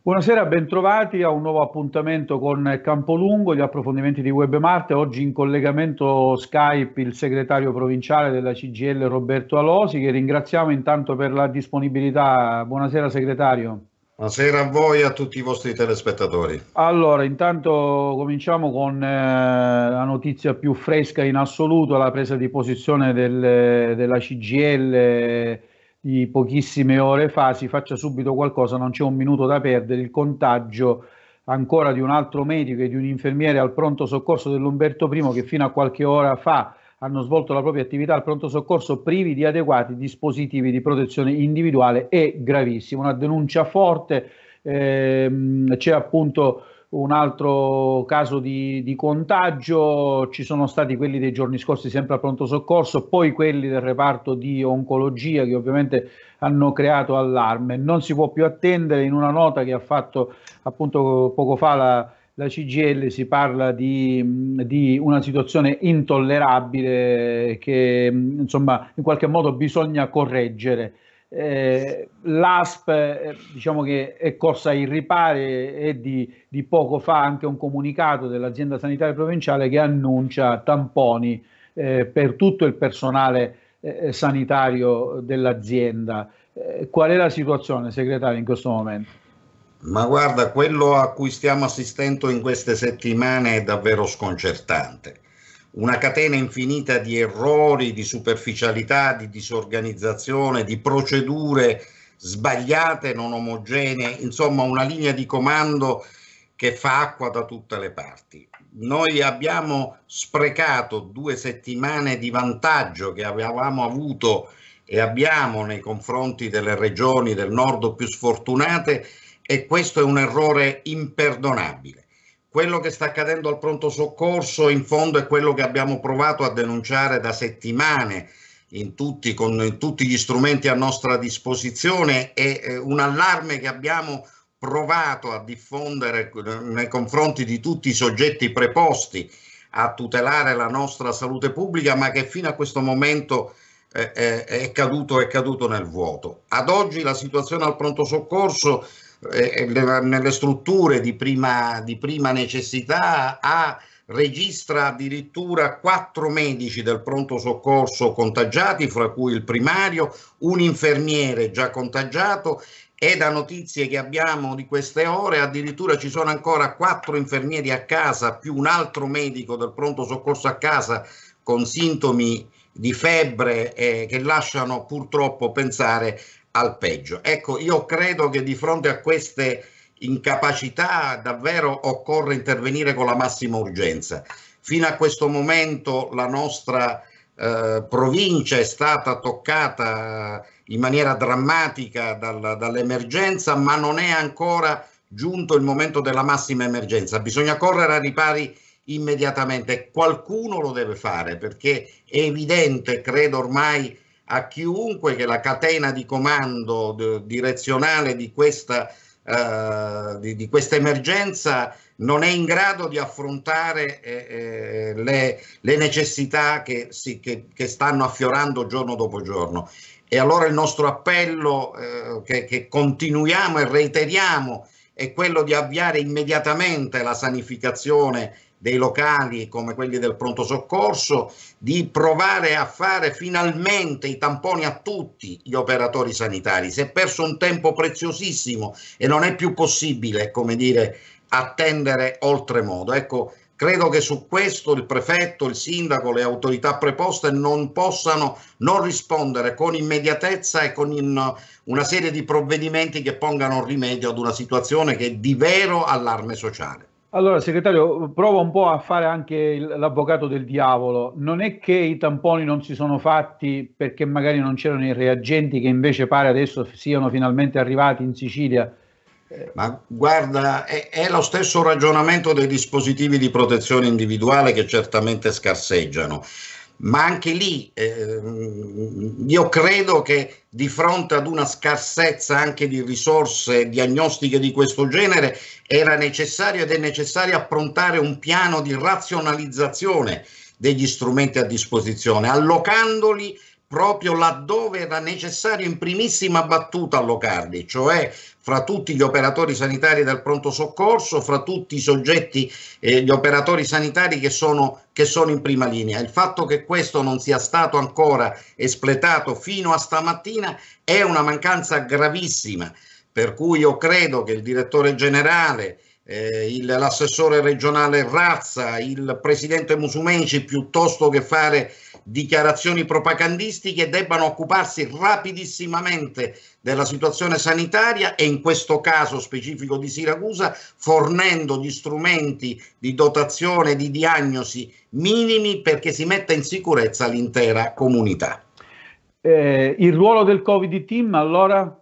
Buonasera, bentrovati a un nuovo appuntamento con Campolungo, gli approfondimenti di Web Marte. Oggi in collegamento Skype il segretario provinciale della CGL Roberto Alosi, che ringraziamo intanto per la disponibilità. Buonasera segretario. Buonasera a voi e a tutti i vostri telespettatori. Allora, intanto cominciamo con eh, la notizia più fresca in assoluto, la presa di posizione del, della CGL eh, di pochissime ore fa. Si faccia subito qualcosa, non c'è un minuto da perdere. Il contagio ancora di un altro medico e di un infermiere al pronto soccorso dell'Umberto I che fino a qualche ora fa hanno svolto la propria attività al pronto soccorso privi di adeguati dispositivi di protezione individuale e gravissimo. Una denuncia forte, ehm, c'è appunto un altro caso di, di, contagio, ci sono stati quelli dei giorni scorsi sempre al pronto soccorso, poi quelli del reparto di oncologia che ovviamente hanno creato allarme. Non si può più attendere in una nota che ha fatto appunto poco fa la, la CGL si parla di, di, una situazione intollerabile che insomma in qualche modo bisogna correggere. Eh, L'ASP eh, diciamo che è corsa ai ripari e di, di, poco fa anche un comunicato dell'azienda sanitaria provinciale che annuncia tamponi eh, per tutto il personale eh, sanitario dell'azienda. Eh, qual è la situazione, segretario, in questo momento? Ma guarda, quello a cui stiamo assistendo in queste settimane è davvero sconcertante. Una catena infinita di errori, di superficialità, di disorganizzazione, di procedure sbagliate, non omogenee, insomma una linea di comando che fa acqua da tutte le parti. Noi abbiamo sprecato due settimane di vantaggio che avevamo avuto e abbiamo nei confronti delle regioni del nord più sfortunate e questo è un errore imperdonabile. Quello che sta accadendo al pronto soccorso in fondo è quello che abbiamo provato a denunciare da settimane in tutti, con in tutti gli strumenti a nostra disposizione e eh, un allarme che abbiamo provato a diffondere nei confronti di tutti i soggetti preposti a tutelare la nostra salute pubblica, ma che fino a questo momento eh, eh è, caduto, è caduto nel vuoto. Ad oggi la situazione al pronto soccorso eh, eh, nelle strutture di prima, di prima necessità ha registra addirittura quattro medici del pronto soccorso contagiati, fra cui il primario, un infermiere già contagiato e da notizie che abbiamo di queste ore addirittura ci sono ancora quattro infermieri a casa più un altro medico del pronto soccorso a casa con sintomi di febbre eh, che lasciano purtroppo pensare al peggio. Ecco, io credo che di fronte a queste incapacità davvero occorre intervenire con la massima urgenza. Fino a questo momento la nostra eh, provincia è stata toccata in maniera drammatica dal, dall'emergenza, ma non è ancora giunto il momento della massima emergenza. Bisogna correre a ripari immediatamente. Qualcuno lo deve fare perché è evidente, credo ormai, a chiunque che la catena di comando eh, direzionale di questa, eh, di, di questa, emergenza non è in grado di affrontare eh, eh le, le, necessità che, sì, che, che, stanno affiorando giorno dopo giorno. E allora il nostro appello eh, che, che continuiamo e reiteriamo è quello di avviare immediatamente la sanificazione dei locali come quelli del pronto soccorso, di provare a fare finalmente i tamponi a tutti gli operatori sanitari. Si è perso un tempo preziosissimo e non è più possibile, come dire, attendere oltremodo. Ecco, credo che su questo il prefetto, il sindaco, le autorità preposte non possano non rispondere con immediatezza e con in, uh, una serie di provvedimenti che pongano rimedio ad una situazione che è di vero allarme sociale. Allora, segretario, provo un po' a fare anche l'avvocato del diavolo. Non è che i tamponi non si sono fatti perché magari non c'erano i reagenti che invece pare adesso siano finalmente arrivati in Sicilia. Ma guarda, è, è lo stesso ragionamento dei dispositivi di protezione individuale che certamente scarseggiano ma anche lì eh, io credo che di fronte ad una scarsezza anche di risorse diagnostiche di questo genere era necessario ed è necessario approntare un piano di razionalizzazione degli strumenti a disposizione, allocandoli proprio laddove era necessario in primissima battuta allocarli, cioè fra tutti gli operatori sanitari del pronto soccorso, fra tutti i soggetti, eh, gli operatori sanitari che sono, che sono in prima linea. Il fatto che questo non sia stato ancora espletato fino a stamattina è una mancanza gravissima, per cui io credo che il direttore generale, eh, il, l'assessore regionale Razza, il presidente Musumenci, piuttosto che fare dichiarazioni propagandistiche debbano occuparsi rapidissimamente della situazione sanitaria e in questo caso specifico di Siracusa fornendo gli strumenti di dotazione di diagnosi minimi perché si metta in sicurezza l'intera comunità. Eh, il ruolo del Covid team allora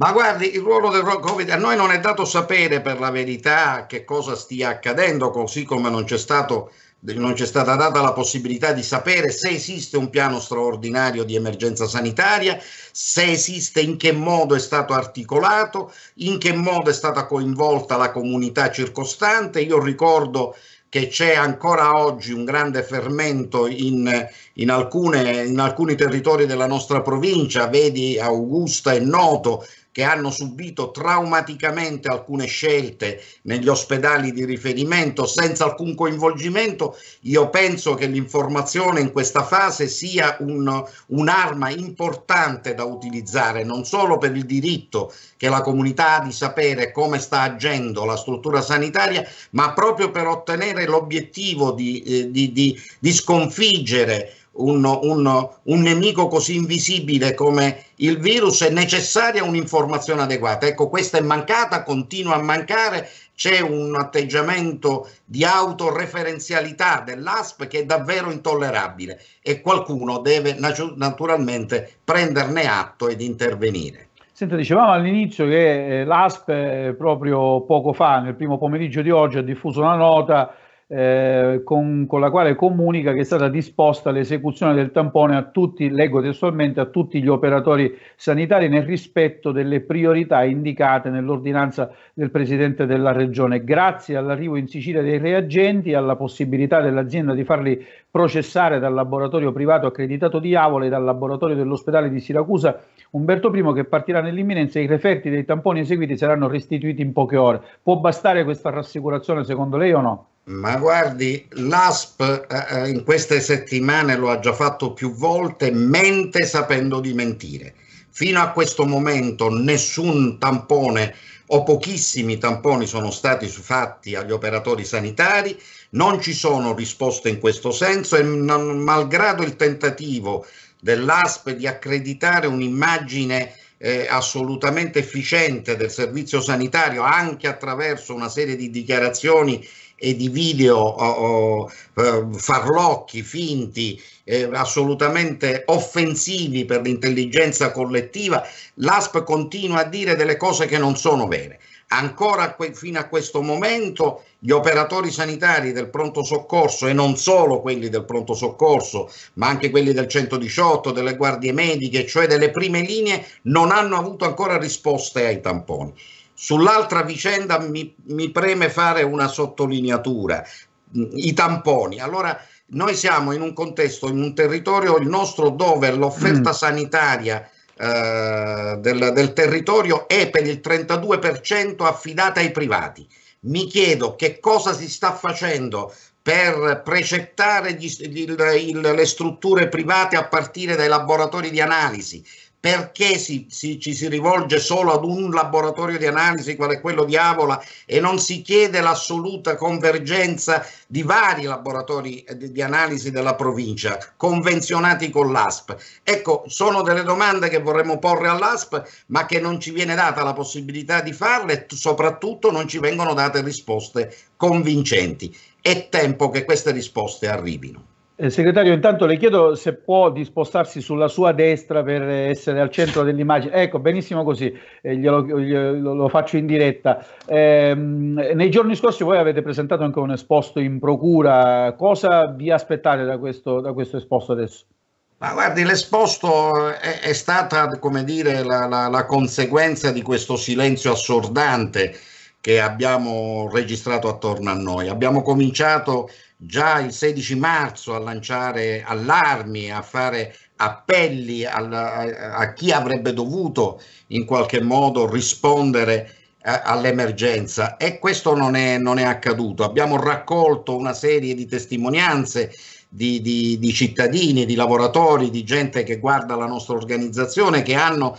ma guardi, il ruolo del Covid a noi non è dato sapere per la verità che cosa stia accadendo, così come non c'è stato non c'è stata data la possibilità di sapere se esiste un piano straordinario di emergenza sanitaria, se esiste, in che modo è stato articolato, in che modo è stata coinvolta la comunità circostante. Io ricordo che c'è ancora oggi un grande fermento in, in, alcune, in alcuni territori della nostra provincia, vedi Augusta è noto che hanno subito traumaticamente alcune scelte negli ospedali di riferimento senza alcun coinvolgimento, io penso che l'informazione in questa fase sia un, un'arma importante da utilizzare, non solo per il diritto che la comunità ha di sapere come sta agendo la struttura sanitaria, ma proprio per ottenere l'obiettivo di, eh, di, di, di sconfiggere un, un, un, nemico così invisibile come il virus è necessaria un'informazione adeguata. Ecco, questa è mancata, continua a mancare, c'è un atteggiamento di autoreferenzialità dell'ASP che è davvero intollerabile e qualcuno deve naturalmente prenderne atto ed intervenire. Senta, dicevamo all'inizio che eh, l'ASP eh, proprio poco fa, nel primo pomeriggio di oggi, ha diffuso una nota eh, con, con, la quale comunica che è stata disposta l'esecuzione del tampone a tutti, leggo testualmente, a tutti gli operatori sanitari nel rispetto delle priorità indicate nell'ordinanza del Presidente della Regione. Grazie all'arrivo in Sicilia dei reagenti e alla possibilità dell'azienda di farli processare dal laboratorio privato accreditato di Avola e dal laboratorio dell'ospedale di Siracusa Umberto I che partirà nell'imminenza i referti dei tamponi eseguiti saranno restituiti in poche ore. Può bastare questa rassicurazione secondo lei o no? Ma guardi, l'ASP eh, eh, in queste settimane lo ha già fatto più volte, mente sapendo di mentire. Fino a questo momento nessun tampone o pochissimi tamponi sono stati fatti agli operatori sanitari, non ci sono risposte in questo senso e malgrado il tentativo dell'ASP di accreditare un'immagine eh, assolutamente efficiente del servizio sanitario anche attraverso una serie di dichiarazioni e di video oh, oh, farlocchi, finti, eh, assolutamente offensivi per l'intelligenza collettiva, l'ASP continua a dire delle cose che non sono vere. Ancora que- fino a questo momento gli operatori sanitari del pronto soccorso e non solo quelli del pronto soccorso, ma anche quelli del 118, delle guardie mediche, cioè delle prime linee, non hanno avuto ancora risposte ai tamponi. Sull'altra vicenda mi, mi preme fare una sottolineatura, mm, i tamponi. Allora, noi siamo in un contesto, in un territorio, il nostro, dove l'offerta mm. sanitaria eh, del, del territorio è per il 32% affidata ai privati. Mi chiedo che cosa si sta facendo per precettare gli, il, il, le strutture private a partire dai laboratori di analisi, perché si, si, ci si rivolge solo ad un laboratorio di analisi quale quello di Avola e non si chiede l'assoluta convergenza di vari laboratori eh, di, di analisi della provincia convenzionati con l'ASP? Ecco, sono delle domande che vorremmo porre all'ASP ma che non ci viene data la possibilità di farle e soprattutto non ci vengono date risposte convincenti. È tempo che queste risposte arrivino. Eh, segretario, intanto le chiedo se può dispostarsi sulla sua destra per essere al centro dell'immagine. Ecco, benissimo così, eh, glielo, glielo, lo faccio in diretta. Eh, nei giorni scorsi voi avete presentato anche un esposto in procura. Cosa vi aspettate da questo, da questo esposto adesso? Ma guardi, l'esposto è, è stata, come dire, la, la, la conseguenza di questo silenzio assordante che abbiamo registrato attorno a noi. Abbiamo cominciato già il 16 marzo a lanciare allarmi, a fare appelli alla, a, a, chi avrebbe dovuto in qualche modo rispondere eh, all'emergenza e questo non è, non è, accaduto. Abbiamo raccolto una serie di testimonianze di, di, di cittadini, di lavoratori, di gente che guarda la nostra organizzazione, che hanno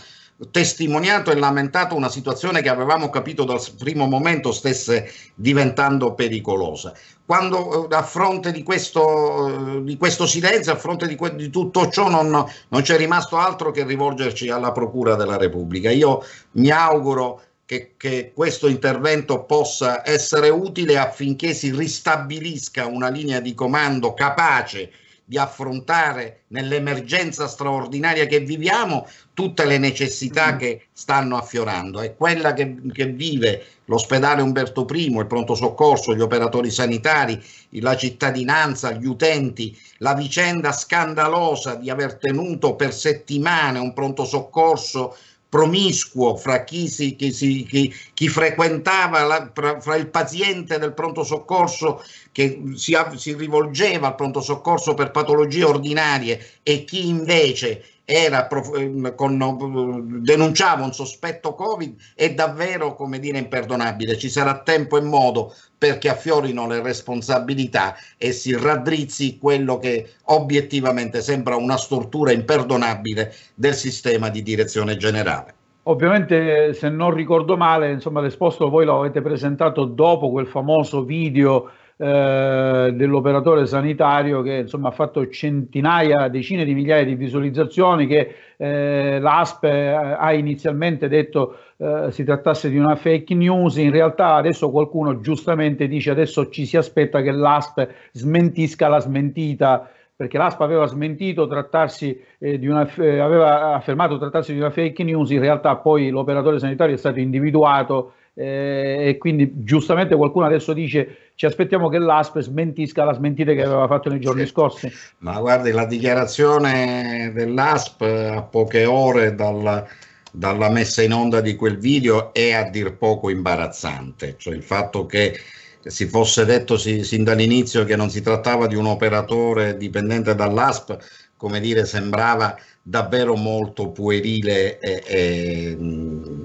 testimoniato e lamentato una situazione che avevamo capito dal primo momento stesse diventando pericolosa. Quando eh, a fronte di questo, eh, di questo silenzio, a fronte di, que- di tutto ciò, non, non c'è rimasto altro che rivolgerci alla Procura della Repubblica. Io mi auguro che, che, questo intervento possa essere utile affinché si ristabilisca una linea di comando capace di affrontare nell'emergenza straordinaria che viviamo tutte le necessità mm. che stanno affiorando. È quella che, che vive l'ospedale Umberto I, il pronto soccorso, gli operatori sanitari, la cittadinanza, gli utenti, la vicenda scandalosa di aver tenuto per settimane un pronto soccorso promiscuo fra chi, si, chi, si, chi, chi frequentava la, fra, fra, il paziente del pronto soccorso che si, si rivolgeva al pronto soccorso per patologie ordinarie e chi invece era, ehm, con, denunciava un sospetto Covid è davvero, come dire, imperdonabile. Ci sarà tempo e modo perché affiorino le responsabilità e si raddrizzi quello che obiettivamente sembra una stortura imperdonabile del sistema di direzione generale. Ovviamente, se non ricordo male, insomma, l'esposto voi l'avete presentato dopo quel famoso video eh, dell'operatore sanitario che insomma, ha fatto centinaia, decine di migliaia di visualizzazioni che eh, l'ASP eh, ha inizialmente detto eh, si trattasse di una fake news, in realtà adesso qualcuno giustamente dice adesso ci si aspetta che l'ASP smentisca la smentita perché l'ASP aveva smentito trattarsi eh, di una, eh, aveva affermato trattarsi di una fake news, in realtà poi l'operatore sanitario è stato individuato eh, e quindi giustamente qualcuno adesso dice ci aspettiamo che l'ASP smentisca la smentita che aveva fatto nei giorni sì. scorsi. Ma guardi, la dichiarazione dell'ASP a poche ore dal, dalla messa in onda di quel video è a dir poco imbarazzante, cioè il fatto che si fosse detto si, sin dall'inizio che non si trattava di un operatore dipendente dall'ASP come dire, sembrava davvero molto puerile eh, eh,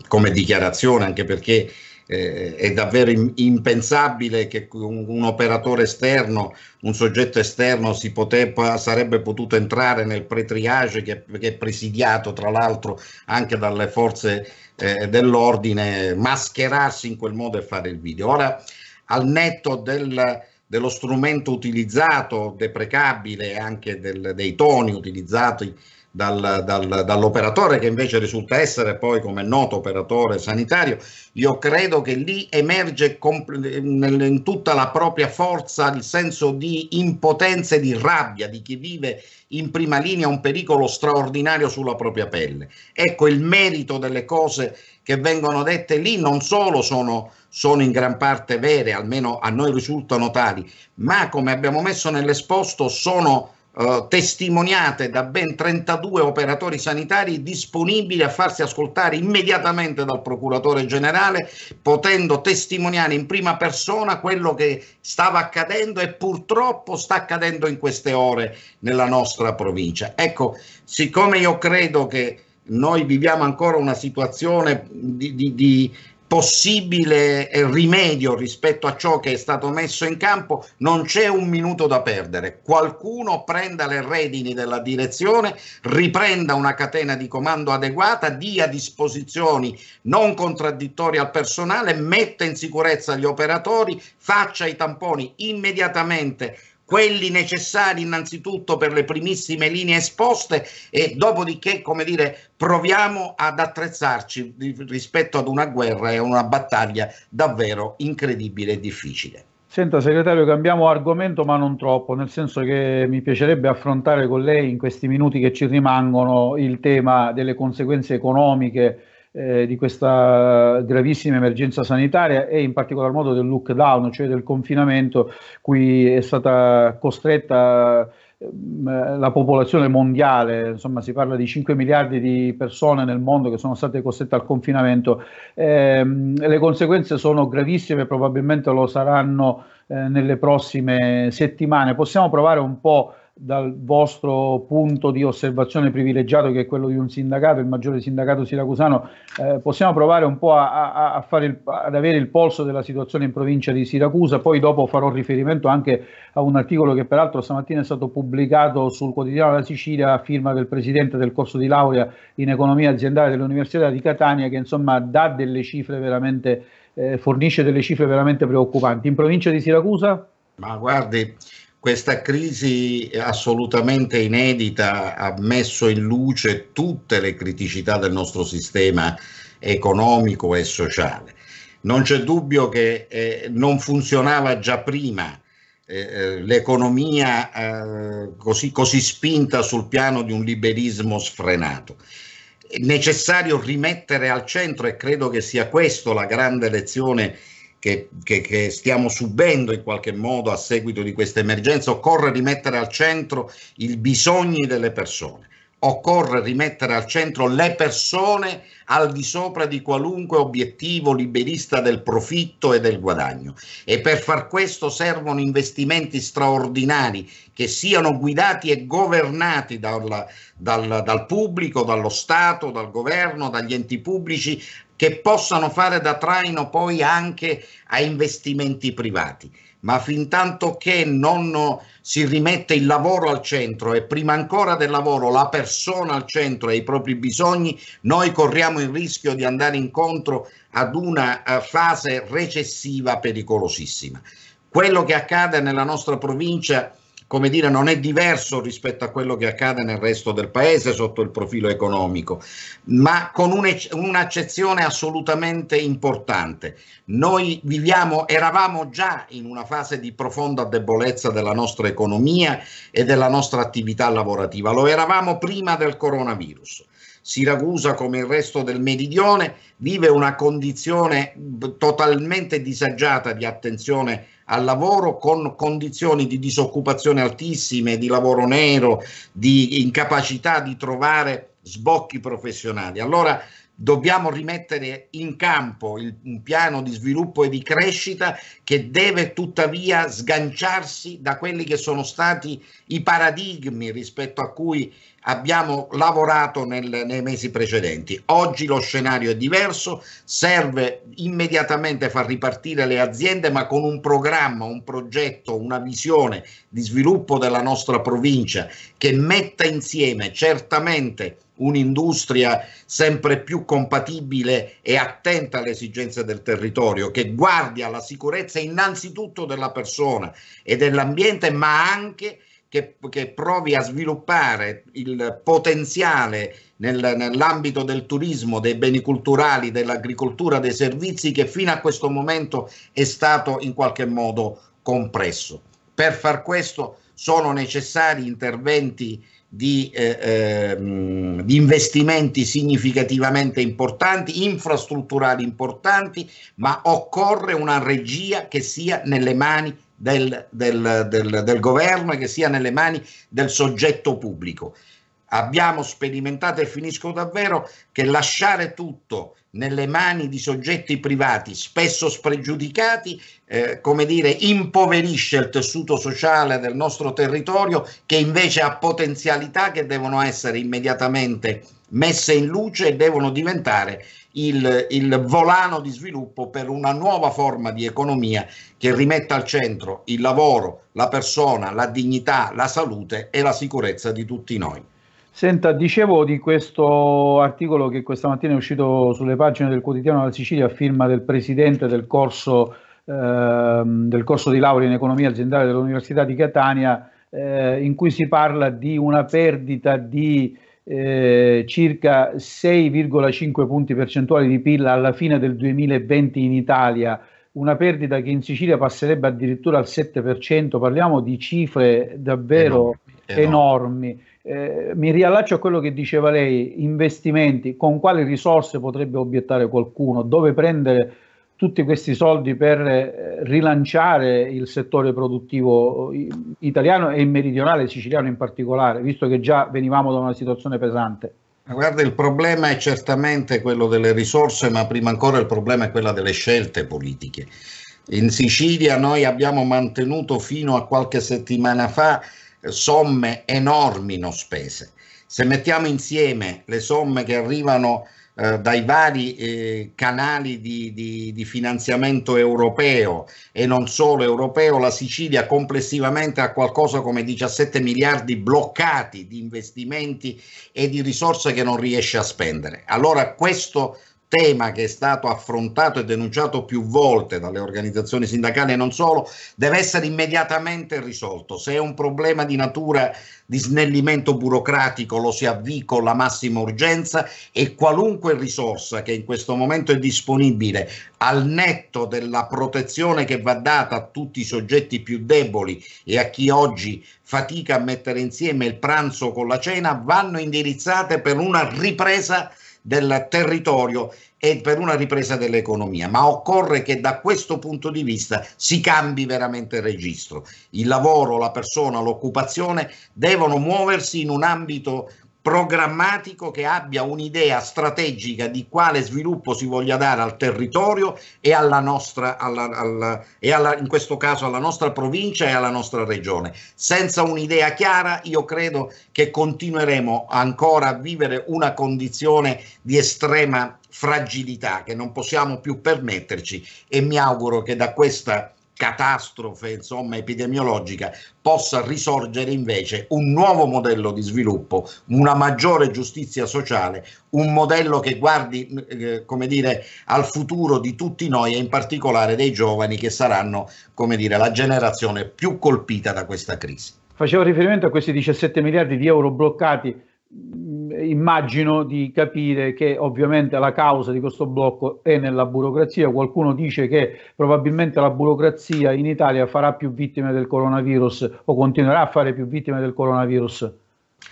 come dichiarazione, anche perché eh, è davvero impensabile che un, un, operatore esterno, un soggetto esterno si poteva, sarebbe potuto entrare nel pre-triage che, che, è presidiato tra l'altro anche dalle forze eh, dell'ordine, mascherarsi in quel modo e fare il video. Ora, al netto del dello strumento utilizzato, deprecabile anche del, dei toni utilizzati dal, dal, dall'operatore che invece risulta essere poi come noto operatore sanitario, io credo che lì emerge in tutta la propria forza il senso di impotenza e di rabbia di chi vive in prima linea un pericolo straordinario sulla propria pelle. Ecco il merito delle cose che vengono dette lì non solo sono sono in gran parte vere, almeno a noi risultano tali, ma come abbiamo messo nell'esposto sono eh, testimoniate da ben 32 operatori sanitari disponibili a farsi ascoltare immediatamente dal procuratore generale, potendo testimoniare in prima persona quello che stava accadendo e purtroppo sta accadendo in queste ore nella nostra provincia. Ecco, siccome io credo che noi viviamo ancora una situazione di, di, di possibile eh, rimedio rispetto a ciò che è stato messo in campo, non c'è un minuto da perdere. Qualcuno prenda le redini della direzione, riprenda una catena di comando adeguata, dia disposizioni non contraddittorie al personale, metta in sicurezza gli operatori, faccia i tamponi immediatamente quelli necessari innanzitutto per le primissime linee esposte e dopodiché, come dire, proviamo ad attrezzarci rispetto ad una guerra e a una battaglia davvero incredibile e difficile. Senta segretario, cambiamo argomento ma non troppo, nel senso che mi piacerebbe affrontare con lei in questi minuti che ci rimangono il tema delle conseguenze economiche eh, di questa gravissima emergenza sanitaria e in particolar modo del lockdown, cioè del confinamento cui è stata costretta ehm, la popolazione mondiale, insomma si parla di 5 miliardi di persone nel mondo che sono state costrette al confinamento, eh, le conseguenze sono gravissime, e probabilmente lo saranno eh, nelle prossime settimane. Possiamo provare un po' dal vostro punto di osservazione privilegiato che è quello di un sindacato, il maggiore sindacato siracusano, eh, possiamo provare un po' a, a, a fare il, ad avere il polso della situazione in provincia di Siracusa, poi dopo farò riferimento anche a un articolo che peraltro stamattina è stato pubblicato sul quotidiano della Sicilia a firma del presidente del corso di laurea in economia aziendale dell'Università di Catania che insomma dà delle cifre veramente, eh, fornisce delle cifre veramente preoccupanti. In provincia di Siracusa? Ma guardi, questa crisi assolutamente inedita ha messo in luce tutte le criticità del nostro sistema economico e sociale. Non c'è dubbio che eh, non funzionava già prima eh, eh l'economia eh, così, così spinta sul piano di un liberismo sfrenato. È necessario rimettere al centro, e credo che sia questa la grande lezione che, che, che, stiamo subendo in qualche modo a seguito di questa emergenza, occorre rimettere al centro i bisogni delle persone. Occorre rimettere al centro le persone al di sopra di qualunque obiettivo liberista del profitto e del guadagno. E per far questo servono investimenti straordinari che siano guidati e governati dalla, dal, dal, pubblico, dallo Stato, dal governo, dagli enti pubblici che possano fare da traino poi anche a investimenti privati. Ma fin tanto che non si rimette il lavoro al centro e prima ancora del lavoro la persona al centro e i propri bisogni, noi corriamo il rischio di andare incontro ad una eh, fase recessiva pericolosissima. Quello che accade nella nostra provincia è come dire, non è diverso rispetto a quello che accade nel resto del paese sotto il profilo economico, ma con un'accezione assolutamente importante. Noi viviamo, eravamo già in una fase di profonda debolezza della nostra economia e della nostra attività lavorativa, lo eravamo prima del coronavirus. Siracusa, come il resto del meridione, vive una condizione totalmente disagiata di attenzione al lavoro con condizioni di disoccupazione altissime, di lavoro nero, di incapacità di trovare sbocchi professionali. Allora dobbiamo rimettere in campo il, un piano di sviluppo e di crescita che deve tuttavia sganciarsi da quelli che sono stati i paradigmi rispetto a cui abbiamo lavorato nel, nei mesi precedenti. Oggi lo scenario è diverso, serve immediatamente far ripartire le aziende ma con un programma, un progetto, una visione di sviluppo della nostra provincia che metta insieme certamente un'industria sempre più compatibile e attenta alle esigenze del territorio, che guardi alla sicurezza innanzitutto della persona e dell'ambiente, ma anche che, che provi a sviluppare il potenziale nel, nell'ambito del turismo, dei beni culturali, dell'agricoltura, dei servizi che fino a questo momento è stato in qualche modo compresso. Per far questo sono necessari interventi di, eh, ehm, di, investimenti significativamente importanti, infrastrutturali importanti, ma occorre una regia che sia nelle mani del, del, del, del governo e che sia nelle mani del soggetto pubblico. Abbiamo sperimentato e finisco davvero che lasciare tutto nelle mani di soggetti privati, spesso spregiudicati, eh, come dire, impoverisce il tessuto sociale del nostro territorio che invece ha potenzialità che devono essere immediatamente messe in luce e devono diventare il, il, volano di sviluppo per una nuova forma di economia che rimetta al centro il lavoro, la persona, la dignità, la salute e la sicurezza di tutti noi. Senta, dicevo di questo articolo che questa mattina è uscito sulle pagine del quotidiano della Sicilia a firma del presidente del corso, eh, del corso di laurea in economia aziendale dell'Università di Catania, eh, in cui si parla di una perdita di eh, circa 6,5 punti percentuali di PIL alla fine del 2020 in Italia, una perdita che in Sicilia passerebbe addirittura al 7%, parliamo di cifre davvero... Enorme eh, enormi. Eh, mi riallaccio a quello che diceva lei, investimenti, con quali risorse potrebbe obiettare qualcuno, dove prendere tutti questi soldi per eh, rilanciare il settore produttivo eh, italiano e meridionale siciliano in particolare, visto che già venivamo da una situazione pesante. Guarda, il problema è certamente quello delle risorse, ma prima ancora il problema è quello delle scelte politiche. In Sicilia noi abbiamo mantenuto fino a qualche settimana fa somme enormi non spese. Se mettiamo insieme le somme che arrivano eh, dai vari eh, canali di, di, di, finanziamento europeo e non solo europeo, la Sicilia complessivamente ha qualcosa come 17 miliardi bloccati di investimenti e di risorse che non riesce a spendere. Allora questo tema che è stato affrontato e denunciato più volte dalle organizzazioni sindacali e non solo, deve essere immediatamente risolto. Se è un problema di natura di snellimento burocratico lo si avvii con la massima urgenza e qualunque risorsa che in questo momento è disponibile al netto della protezione che va data a tutti i soggetti più deboli e a chi oggi fatica a mettere insieme il pranzo con la cena vanno indirizzate per una ripresa del territorio e per una ripresa dell'economia, ma occorre che da questo punto di vista si cambi veramente il registro. Il lavoro, la persona, l'occupazione devono muoversi in un ambito programmatico che abbia un'idea strategica di quale sviluppo si voglia dare al territorio e alla nostra, alla, alla, e alla, in questo caso alla nostra provincia e alla nostra regione. Senza un'idea chiara io credo che continueremo ancora a vivere una condizione di estrema fragilità che non possiamo più permetterci e mi auguro che da questa catastrofe insomma, epidemiologica possa risorgere invece un nuovo modello di sviluppo, una maggiore giustizia sociale, un modello che guardi eh, come dire, al futuro di tutti noi e in particolare dei giovani che saranno come dire, la generazione più colpita da questa crisi. Facevo riferimento a questi 17 miliardi di euro bloccati immagino di capire che ovviamente la causa di questo blocco è nella burocrazia. Qualcuno dice che probabilmente la burocrazia in Italia farà più vittime del coronavirus o continuerà a fare più vittime del coronavirus.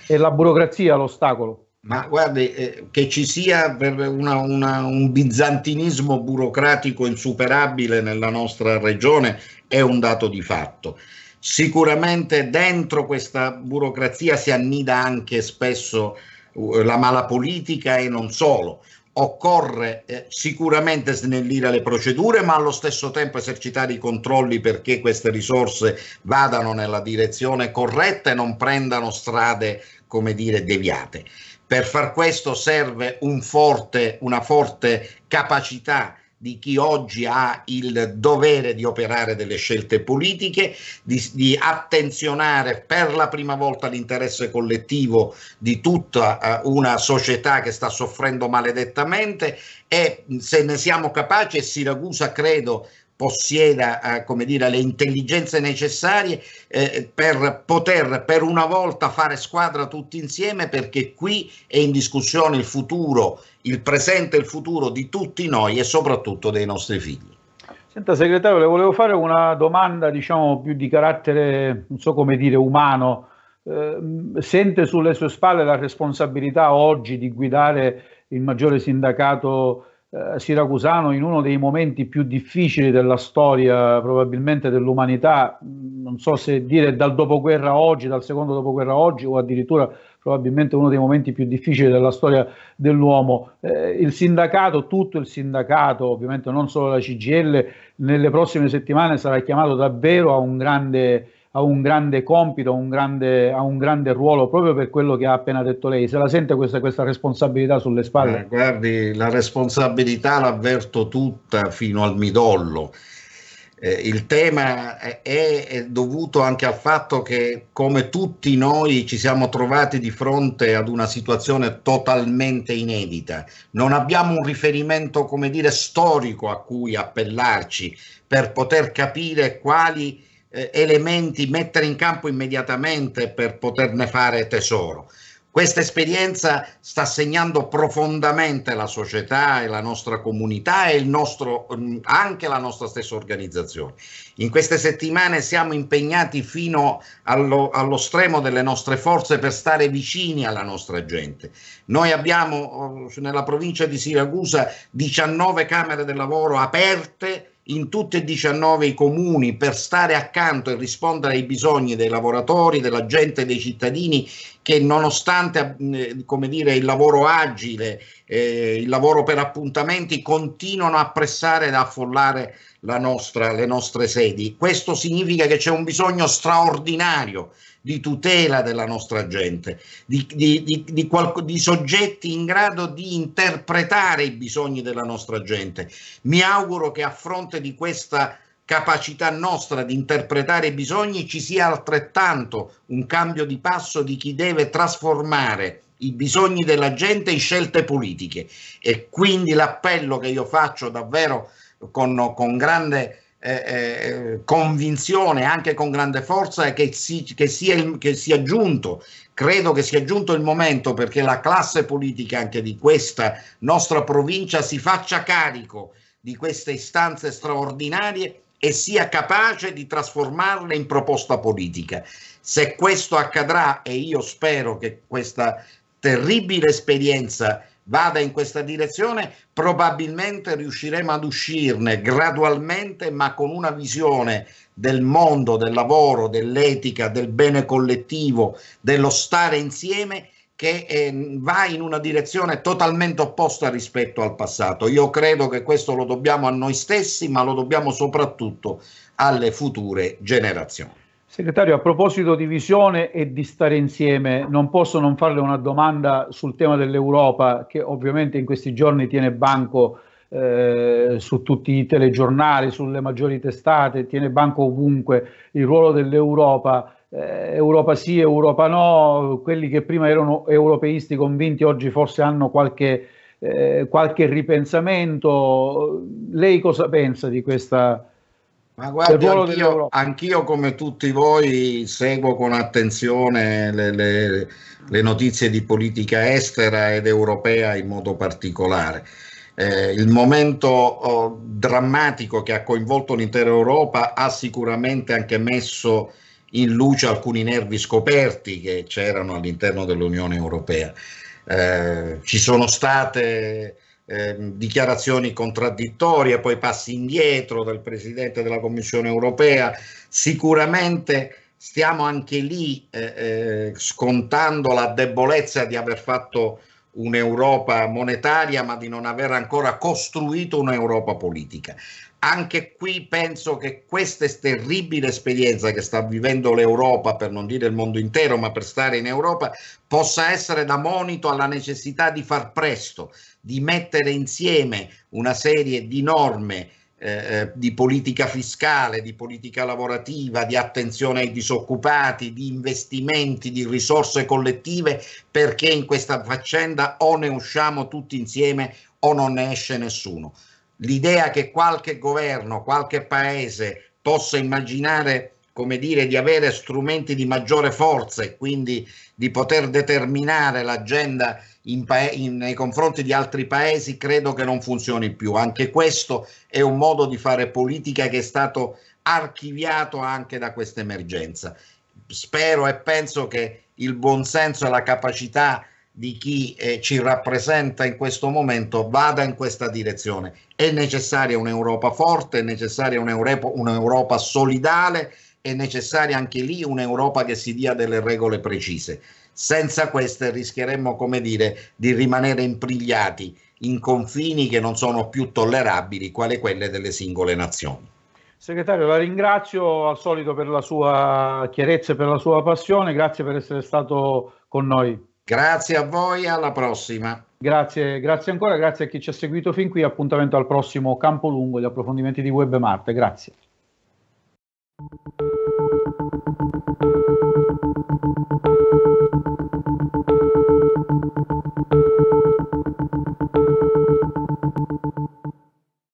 È la burocrazia l'ostacolo. Ma guardi, eh, che ci sia una, una, un bizantinismo burocratico insuperabile nella nostra regione è un dato di fatto. Sicuramente dentro questa burocrazia si annida anche spesso la mala politica e non solo. Occorre eh, sicuramente snellire le procedure, ma allo stesso tempo esercitare i controlli perché queste risorse vadano nella direzione corretta e non prendano strade, come dire, deviate. Per far questo serve un forte, una forte capacità di chi oggi ha il dovere di operare delle scelte politiche, di, di attenzionare per la prima volta l'interesse collettivo di tutta eh, una società che sta soffrendo maledettamente e se ne siamo capaci e Siracusa credo possieda eh, come dire, le intelligenze necessarie eh, per poter per una volta fare squadra tutti insieme perché qui è in discussione il futuro, il presente e il futuro di tutti noi e soprattutto dei nostri figli. Senta segretario, le volevo fare una domanda diciamo più di carattere, non so come dire, umano. Eh, sente sulle sue spalle la responsabilità oggi di guidare il maggiore sindacato eh, siracusano in uno dei momenti più difficili della storia probabilmente dell'umanità, mm, non so se dire dal dopoguerra a oggi, dal secondo dopoguerra a oggi o addirittura probabilmente uno dei momenti più difficili della storia dell'uomo. Eh, il sindacato, tutto il sindacato, ovviamente non solo la CGL, nelle prossime settimane sarà chiamato davvero a un grande ha un grande compito, un grande, ha un grande ruolo proprio per quello che ha appena detto lei. Se la sente questa, questa responsabilità sulle spalle? Eh, guardi, la responsabilità l'avverto tutta fino al midollo. Eh, il tema è, è, dovuto anche al fatto che come tutti noi ci siamo trovati di fronte ad una situazione totalmente inedita. Non abbiamo un riferimento, come dire, storico a cui appellarci per poter capire quali eh, elementi mettere in campo immediatamente per poterne fare tesoro. Questa esperienza sta segnando profondamente la società e la nostra comunità e nostro, mm, anche la nostra stessa organizzazione. In queste settimane siamo impegnati fino allo, allo, stremo delle nostre forze per stare vicini alla nostra gente. Noi abbiamo oh, nella provincia di Siracusa 19 camere del lavoro aperte in tutti e 19 i comuni per stare accanto e rispondere ai bisogni dei lavoratori, della gente, dei cittadini che nonostante eh, come dire, il lavoro agile, eh, il lavoro per appuntamenti continuano a pressare ed affollare la nostra, le nostre sedi. Questo significa che c'è un bisogno straordinario di tutela della nostra gente, di, di, di, di, soggetti in grado di interpretare i bisogni della nostra gente. Mi auguro che a fronte di questa capacità nostra di interpretare i bisogni ci sia altrettanto un cambio di passo di chi deve trasformare i bisogni della gente in scelte politiche e quindi l'appello che io faccio davvero con, con grande eh, eh, convinzione, anche con grande forza, che, si, che, sia il, che sia giunto. Credo che sia giunto il momento perché la classe politica anche di questa nostra provincia si faccia carico di queste istanze straordinarie e sia capace di trasformarle in proposta politica. Se questo accadrà, e io spero che questa terribile esperienza vada in questa direzione, probabilmente riusciremo ad uscirne gradualmente, ma con una visione del mondo, del lavoro, dell'etica, del bene collettivo, dello stare insieme che eh, va in una direzione totalmente opposta rispetto al passato. Io credo che questo lo dobbiamo a noi stessi, ma lo dobbiamo soprattutto alle future generazioni. Segretario, a proposito di visione e di stare insieme, non posso non farle una domanda sul tema dell'Europa, che ovviamente in questi giorni tiene banco eh, su tutti i telegiornali, sulle maggiori testate, tiene banco ovunque il ruolo dell'Europa. Eh, Europa sì, Europa no, quelli che prima erano europeisti convinti oggi forse hanno qualche, eh, qualche ripensamento. Lei cosa pensa di questa ma guarda, anch'io, anch'io, come tutti voi seguo con attenzione le, le, le, notizie di politica estera ed europea in modo particolare. Eh, il momento oh, drammatico che ha coinvolto l'intera Europa ha sicuramente anche messo in luce alcuni nervi scoperti che c'erano all'interno dell'Unione Europea. Eh, ci sono state Ehm, dichiarazioni contraddittorie, poi passi indietro del Presidente della Commissione europea. Sicuramente stiamo anche lì eh, eh scontando la debolezza di aver fatto un'Europa monetaria, ma di non aver ancora costruito un'Europa politica. Anche qui penso che questa terribile esperienza che sta vivendo l'Europa, per non dire il mondo intero, ma per stare in Europa, possa essere da monito alla necessità di far presto, di mettere insieme una serie di norme eh, eh, di politica fiscale, di politica lavorativa, di attenzione ai disoccupati, di investimenti, di risorse collettive, perché in questa faccenda o ne usciamo tutti insieme o non ne esce nessuno. L'idea che qualche governo, qualche paese possa immaginare come dire, di avere strumenti di maggiore forza e quindi di poter determinare l'agenda in pa- in, nei confronti di altri paesi, credo che non funzioni più. Anche questo è un modo di fare politica che è stato archiviato anche da questa emergenza. Spero e penso che il buonsenso e la capacità di chi eh, ci rappresenta in questo momento vada in questa direzione. È necessaria un'Europa forte, è necessaria un'Europa, un'Europa solidale è necessaria anche lì un'Europa che si dia delle regole precise. Senza queste rischieremmo, come dire, di rimanere imprigliati in confini che non sono più tollerabili, quale quelle delle singole nazioni. Segretario, la ringrazio al solito per la sua chiarezza e per la sua passione, grazie per essere stato con noi. Grazie a voi, alla prossima. Grazie, grazie ancora, grazie a chi ci ha seguito fin qui, appuntamento al prossimo Campo Lungo, gli approfondimenti di Web Marte, grazie. thank you